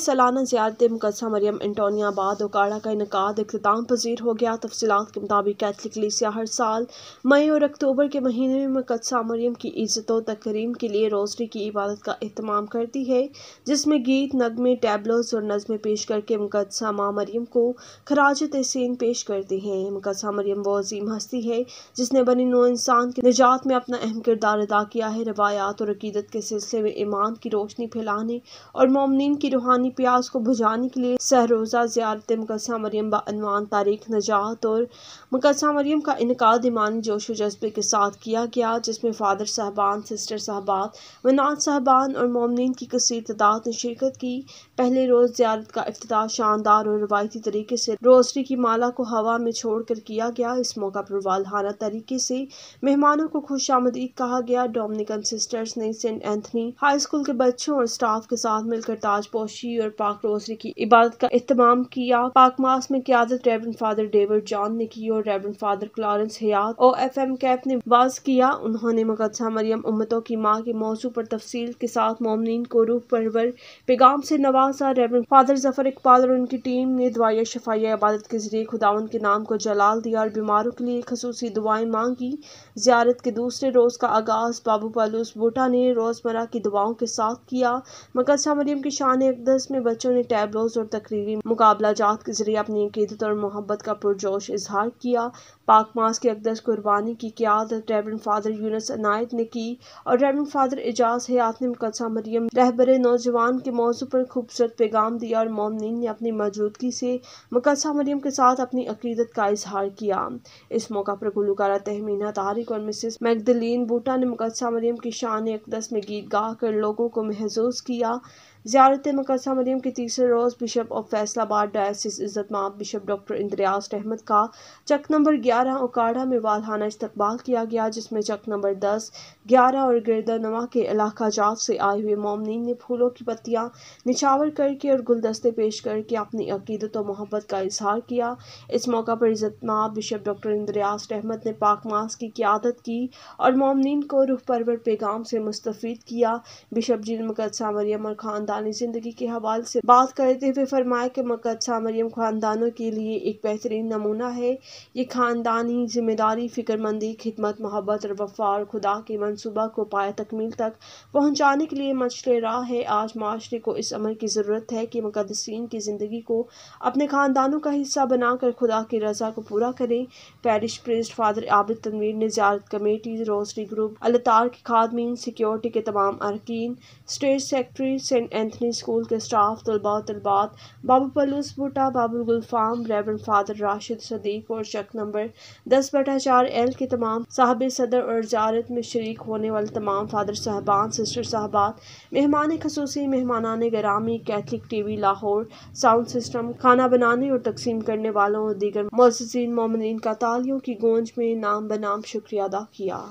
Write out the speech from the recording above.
सालाना ज्यारत मुकदसा मरियम एंटोनिया बाद उकाड़ा का इनका अख्ताम पजीर हो गया तफसीत के मुताबिक कैथलिक कलीसिया हर साल मई और अक्टूबर के महीने में मुकदसा मरियम की इज्जत व तकरीम के लिए रोजरी की इबादत का अहतमाम करती है जिसमें गीत नगमे टैबलोज और नज़में पेश करके मुकदसा माँ मरियम को खराज तहसीन पेश करते हैं मुकदसा मरियम वो अजीम हस्ती है जिसने बनी नो इंसान के निजात में अपना अहम किरदार अदा किया है रवायात और अकीदत के सिलसिले में ईमान की रोशनी फैलाने और ममनिन की रूहानी अपनी प्यास को बुझाने के लिए सहरोज़ा ज़्यारत मुकदसा मरियम बनवान तारीख नजात और मुकदसा मरियम का इनका ईमान जोश व जज्बे के साथ किया गया जिसमें फ़ादर साहबान सिस्टर साहबान वनात साहबान और ममनिन की कसर तदाद ने शिरकत की पहले रोज़ ज़्यारत का अफ्ताह शानदार और रवायती तरीके से रोसरी की माला को हवा में छोड़ कर किया गया इस मौका पर वालहाना तरीके से मेहमानों को खुश आमदीद कहा गया डोमिनिकन सिस्टर्स ने सेंट एंथनी हाई स्कूल के बच्चों और स्टाफ के साथ मिलकर ताजपोशी और पाक रोजरी की इबादत का अहतमाम किया पाक मास में क्यादत रेवरेंड फादर डेविड जॉन ने की और रेवरेंड फादर क्लॉरेंस हयात और एफ एम कैफ ने वाज किया उन्होंने मकदसा मरियम उम्मतों की माँ के मौजू पर तफसील के साथ मोमिन को रूह परवर पैगाम से नवाजा रेवरेंड फादर जफर इकबाल और उनकी टीम ने दवाया शफाया इबादत के जरिए खुदावन के नाम को जलाल दिया और बीमारों के लिए खसूस दुआएं मांगी जियारत के दूसरे रोज़ का आगाज़ बाबू पालूस बूटा ने रोज़मर्रा की दुआओं के साथ किया मकदसा मरियम की शान अकदस जिसमें बच्चों ने टैबलोज और तकरीरी मुकाबला जात के जरिए अपनी अकीदत और मोहब्बत का पुरजोश इजहार किया पाक मास के अकदस कुर्बानी की क्यादत रेवरेंड फादर यूनस अनायत ने की और रेवरेंड फादर एजाज हयात ने मुकदसा मरियम रहबर नौजवान के मौजू पर खूबसूरत पैगाम दिया और मोमिन ने अपनी मौजूदगी से मुकदसा मरियम के साथ अपनी अकीदत का इजहार किया इस मौका पर गुलकारा तहमीना तारिक और मिसिस मैगदलिन बूटा ने मुकदसा मरियम की शान अकदस में गीत गा कर लोगों को महजूस किया ज़्यारत मकदसा मदीम के तीसरे रोज़ बिशप ऑफ फैसलाबाद डायसिस माप बिशप डॉक्टर इंद्रियाज अहमद का चक नंबर ग्यारह ओकाड़ा में वालहाना इस्तबाल किया गया जिसमें चक नंबर दस ग्यारह और गिरदा नवा के इलाका जात से आए हुए मोमिन ने फूलों की पत्तियाँ निछावर करके और गुलदस्ते पेश करके अपनी अकीदत और मोहब्बत का इजहार किया इस मौका पर माप बिशप डॉक्टर इंद्रियाज अहमद ने पाक मास की क्यादत की और मोमिन को रुख परवर पैगाम से मुस्तफ़ किया बिशप जी मकदसा मरियम और खानदान खानदानी ज़िंदगी के हवाले से बात करते हुए फरमाया कि मकदसा मरियम ख़ानदानों के लिए एक बेहतरीन नमूना है ये ख़ानदानी जिम्मेदारी फ़िक्रमंदी खिदमत मोहब्बत और वफ़ा और खुदा के मनसूबा को पाया तकमील तक पहुँचाने के लिए मशल राह है आज माशरे को इस अमल की ज़रूरत है कि मुकदसिन की ज़िंदगी को अपने ख़ानदानों का हिस्सा बनाकर खुदा की रजा को पूरा करें parish priest father Abid Tanveer ने ज्यारत कमेटी रोसरी ग्रुप अलतार के खादमीन सिक्योरिटी के तमाम अरकान state secretary Saint Anthony school के स्टाफ तलबा तलबात बाबू पलूस भुटा बाबू गुलफाम रेवन फादर राशिद सदीक और शक नंबर दस बटा चार एल के तमाम साहब सदर और जारत में शरीक होने वाले तमाम फादर साहबान सिस्टर साहबात मेहमान खसूसी मेहमानान गरामी Catholic T V Lahore sound system खाना बनाने और तकसीम करने वालों और दीगर मोसिन मोमिन का तालियों की गूंज में नाम बनाम शुक्रिया अदा किया